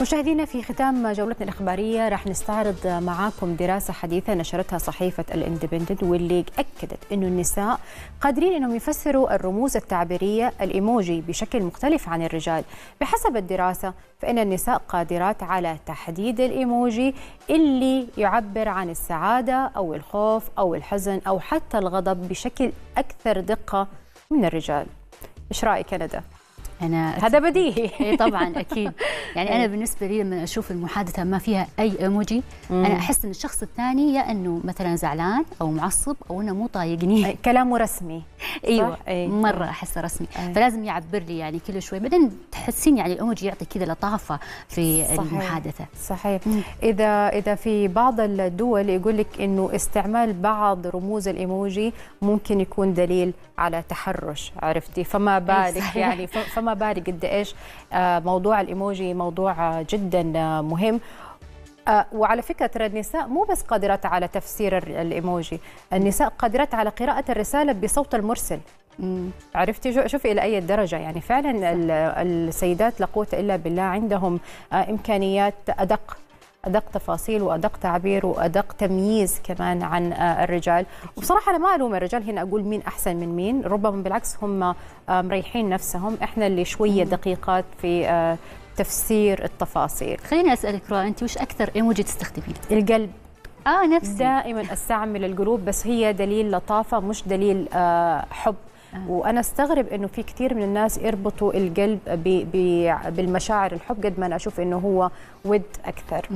مشاهدينا في ختام جولتنا الإخبارية راح نستعرض معاكم دراسة حديثة نشرتها صحيفة الاندبندنت واللي أكدت أنه النساء قادرين أنهم يفسروا الرموز التعبيرية الإيموجي بشكل مختلف عن الرجال بحسب الدراسة فإن النساء قادرات على تحديد الإيموجي اللي يعبر عن السعادة أو الخوف أو الحزن أو حتى الغضب بشكل أكثر دقة من الرجال إيش رأيك كندا؟ انا هذا بديهي اي طبعا اكيد يعني انا إيه. بالنسبه لي لما اشوف المحادثه ما فيها اي ايموجي انا احس ان الشخص الثاني يا انه مثلا زعلان او معصب او انه مو طايقني إيه، كلامه رسمي ايوه أي. مره إيه. احسه رسمي أي. فلازم يعبر لي يعني كل شوي بعدين تحسين يعني الايموجي يعطي كذا لطافه في صحيح. المحادثه صحيح اذا اذا في بعض الدول يقول لك انه استعمال بعض رموز الايموجي ممكن يكون دليل على تحرش عرفتي فما بالك يعني فما بالك قد ايش آه، موضوع الايموجي موضوع جدا آه، مهم آه، وعلى فكرة ترى النساء مو بس قادرات على تفسير الإيموجي النساء قادرات على قراءة الرسالة بصوت المرسل عرفتي شوفي الى اي درجه يعني فعلا السيدات لا قوه الا بالله عندهم امكانيات ادق ادق تفاصيل وادق تعبير وادق تمييز كمان عن آه، الرجال وبصراحه انا ما الوم الرجال هنا اقول مين احسن من مين ربما بالعكس هم آه، مريحين نفسهم احنا اللي شويه دقيقات في آه، تفسير التفاصيل خليني اسالك رؤى انت وش اكثر ايموجي تستخدمين القلب اه نفسي دائما استعمل القلوب بس هي دليل لطافه مش دليل حب آه. وانا استغرب انه في كثير من الناس يربطوا القلب بالمشاعر الحب قد ما انا اشوف انه هو ود اكثر